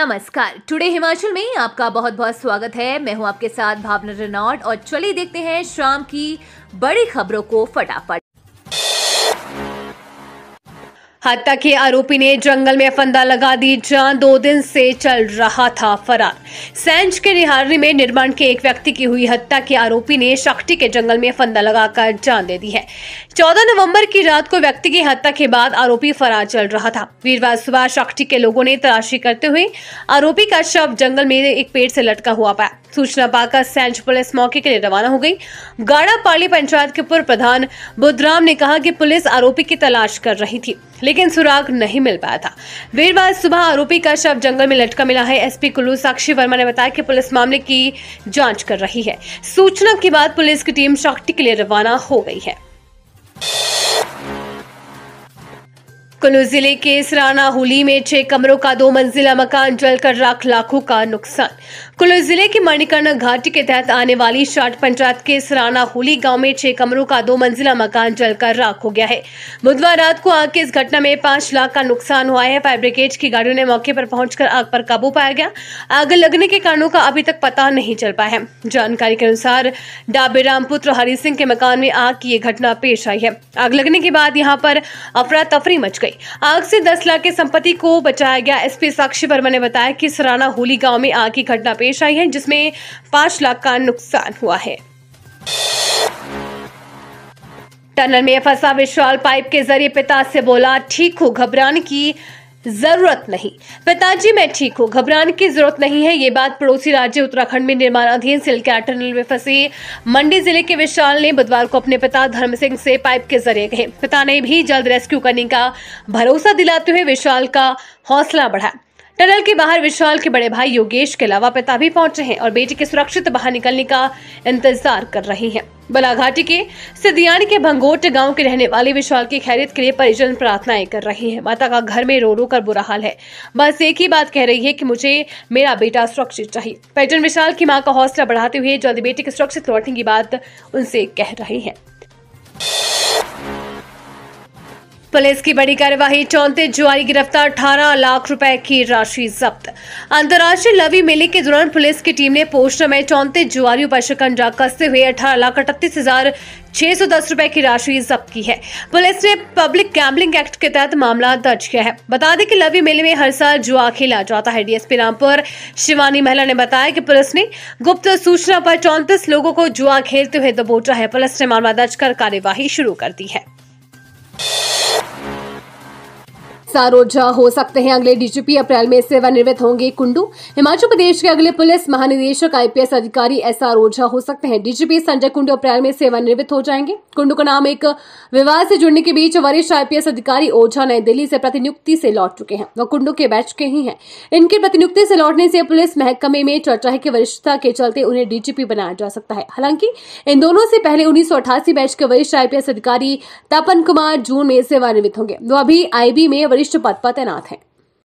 नमस्कार टुडे हिमाचल में आपका बहुत बहुत स्वागत है मैं हूं आपके साथ भावना रनौट और चलिए देखते हैं शाम की बड़ी खबरों को फटाफट हत्या के आरोपी ने जंगल में फंदा लगा दी जान दो दिन से चल रहा था फरार सैंज के रिहारी में निर्माण के एक व्यक्ति की हुई हत्या के आरोपी ने शक्ति के जंगल में फंदा लगाकर जान दे दी है चौदह नवम्बर की रात को व्यक्ति की हत्या के बाद आरोपी फरार चल रहा था वीरवार सुबह शक्ति के लोगों ने तलाशी करते हुए आरोपी का शव जंगल में एक पेड़ से लटका हुआ पाया सूचना पाकर सैंज पुलिस मौके के लिए रवाना हो गई गाड़ा पाली पंचायत के पूर्व प्रधान बुद्धराम ने कहा कि पुलिस आरोपी की तलाश कर रही थी लेकिन सुराग नहीं मिल पाया था वीरवार सुबह आरोपी का शव जंगल में लटका मिला है एसपी कुल्लू साक्षी वर्मा ने बताया कि पुलिस मामले की जांच कर रही है सूचना के बाद पुलिस की टीम शॉक्टी के लिए रवाना हो गई है कुल्लू जिले के सराना होली में छह कमरों का दो मंजिला मकान जलकर राख लाखों का नुकसान कुल्लू जिले की मणिकर्ण घाटी के तहत आने वाली शाट पंचायत के सराना होली गांव में छह कमरों का दो मंजिला मकान जलकर राख हो गया है बुधवार रात को आग की इस घटना में पांच लाख का नुकसान हुआ है फायर ब्रिगेड की गाड़ियों ने मौके पर पहुंचकर आग पर काबू पाया गया आग लगने के कारणों का अभी तक पता नहीं चल पाया है जानकारी के अनुसार डाबेराम पुत्र हरि सिंह के मकान में आग की ये घटना पेश आई है आग लगने के बाद यहाँ पर अफरा तफरी मच गई आग से दस लाख के संपत्ति को बचाया गया एसपी साक्षी वर्मा ने बताया की सराना होली गाँव में आग की घटना पेश आई है जिसमें पांच लाख का नुकसान हुआ है टनल में फंसा विशाल पाइप के जरिए पिता से बोला ठीक हो घबराने की जरूरत नहीं पिताजी मैं ठीक हूँ घबराने की जरूरत नहीं है ये बात पड़ोसी राज्य उत्तराखंड में निर्माणाधीन सिलका टनल में फंसे मंडी जिले के विशाल ने बुधवार को अपने पिता धर्म सिंह से पाइप के जरिए कहे पिता ने भी जल्द रेस्क्यू करने का भरोसा दिलाते हुए विशाल का हौसला बढ़ाया टनल के बाहर विशाल के बड़े भाई योगेश के अलावा पिता भी पहुंचे हैं और बेटी के सुरक्षित बाहर निकलने का इंतजार कर रहे हैं बलाघाटी के सिद्धियानी के भंगोट गांव के रहने वाले विशाल की खैरियत के लिए परिजन प्रार्थनाएं कर रहे हैं माता का घर में रो रो कर बुरा हाल है बस एक ही बात कह रही है कि मुझे मेरा बेटा सुरक्षित चाहिए परिजन विशाल की मां का हौसला बढ़ाते हुए जल्द बेटे के सुरक्षित लौटने की बात उनसे कह रहे हैं पुलिस की बड़ी कार्यवाही चौंतीस जुआरी गिरफ्तार अठारह लाख रुपए की राशि जब्त अंतर्राष्ट्रीय लवी मेले के दौरान पुलिस की टीम ने पोस्टर में चौंतीस जुआरियों पर शिकंजा कसते हुए अठारह लाख अठतीस हजार छह सौ दस रूपए की राशि जब्त की है पुलिस ने पब्लिक गैम्बलिंग एक्ट के तहत मामला दर्ज किया है बता दें कि लवी मेले में हर साल जुआ खेला जाता है डीएसपी रामपुर शिवानी महिला ने बताया कि पुलिस ने गुप्त सूचना पर चौंतीस लोगों को जुआ खेलते हुए दबोचा है पुलिस ने मामला दर्ज कर कार्यवाही शुरू कर दी है सरोजा हो सकते हैं अगले डीजीपी अप्रैल में सेवानिवृत्त होंगे कुंडू हिमाचल प्रदेश के अगले पुलिस महानिदेशक आईपीएस अधिकारी एस आर ओझा हो सकते हैं डीजीपी संजय कुंडू अप्रैल में सेवानिवृत्त हो जाएंगे कुंडू का नाम एक विवाद से जुड़ने के बीच वरिष्ठ आईपीएस अधिकारी ओझा नई दिल्ली से प्रतिनियुक्ति से लौट चुके हैं वह कुंडू के बैच के ही है इनके प्रतिनियुक्ति से लौटने से पुलिस महकमे में चर्चा की वरिष्ठता के चलते उन्हें डीजीपी बनाया जा सकता है हालांकि इन दोनों से पहले उन्नीस बैच के वरिष्ठ आईपीएस अधिकारी तपन कुमार जून में सेवानिवृत्त होंगे वो अभी आईबी में वरिष्ठ वरिष्ठ पद पर तैनात हैं